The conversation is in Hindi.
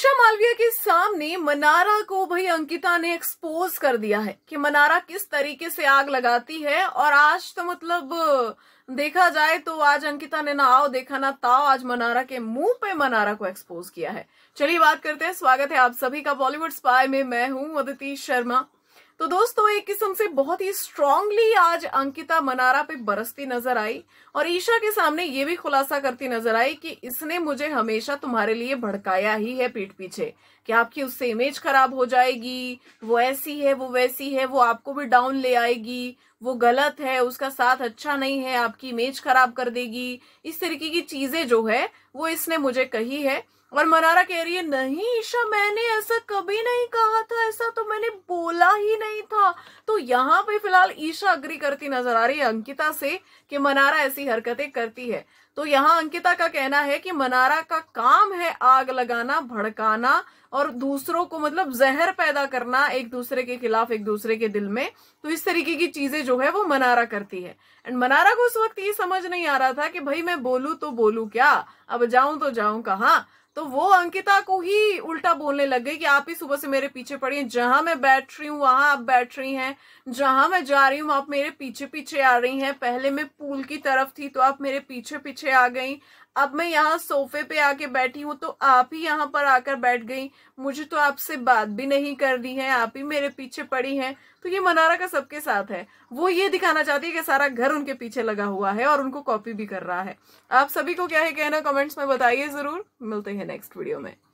ईशा मालवीय के सामने मनारा को भाई अंकिता ने एक्सपोज कर दिया है कि मनारा किस तरीके से आग लगाती है और आज तो मतलब देखा जाए तो आज अंकिता ने ना आओ देखा ना ताओ आज मनारा के मुंह पे मनारा को एक्सपोज किया है चलिए बात करते हैं स्वागत है आप सभी का बॉलीवुड स्पाई में मैं हूं अदिति शर्मा तो दोस्तों एक किस्म से बहुत ही स्ट्रांगली आज अंकिता मनारा पे बरसती नजर आई और ईशा के सामने ये भी खुलासा करती नजर आई कि इसने मुझे हमेशा तुम्हारे लिए भड़काया ही है पीठ पीछे कि आपकी उससे इमेज खराब हो जाएगी वो ऐसी है वो वैसी है वो आपको भी डाउन ले आएगी वो गलत है उसका साथ अच्छा नहीं है आपकी इमेज खराब कर देगी इस तरीके की चीजें जो है वो इसने मुझे कही है और मनारा कह रही है नहीं ईशा मैंने ऐसा कभी नहीं कहा था ऐसा तो मैंने बोला ही नहीं था तो यहाँ पे फिलहाल ईशा अग्री करती नजर आ रही है अंकिता से कि मनारा ऐसी हरकतें करती है तो यहाँ अंकिता का कहना है कि मनारा का काम है आग लगाना भड़काना और दूसरों को मतलब जहर पैदा करना एक दूसरे के खिलाफ एक दूसरे के दिल में तो इस तरीके की चीजें जो है वो मनारा करती है एंड मनारा को उस वक्त ये समझ नहीं आ रहा था कि भाई मैं बोलू तो बोलू क्या अब जाऊं तो जाऊं कहा तो वो अंकिता को ही उल्टा बोलने लग गई कि आप ही सुबह से मेरे पीछे पड़ी हैं जहां मैं बैठ रही हूँ वहां आप बैठ रही हैं जहां मैं जा रही हूँ आप मेरे पीछे पीछे आ रही हैं पहले मैं पूल की तरफ थी तो आप मेरे पीछे पीछे आ गई अब मैं यहाँ सोफे पे आके बैठी हूँ तो आप ही यहाँ पर आकर बैठ गई मुझे तो आपसे बात भी नहीं करनी है आप ही मेरे पीछे पड़ी हैं तो ये मनारा का सबके साथ है वो ये दिखाना चाहती है कि सारा घर उनके पीछे लगा हुआ है और उनको कॉपी भी कर रहा है आप सभी को क्या है कहना कमेंट्स में बताइए जरूर मिलते हैं नेक्स्ट वीडियो में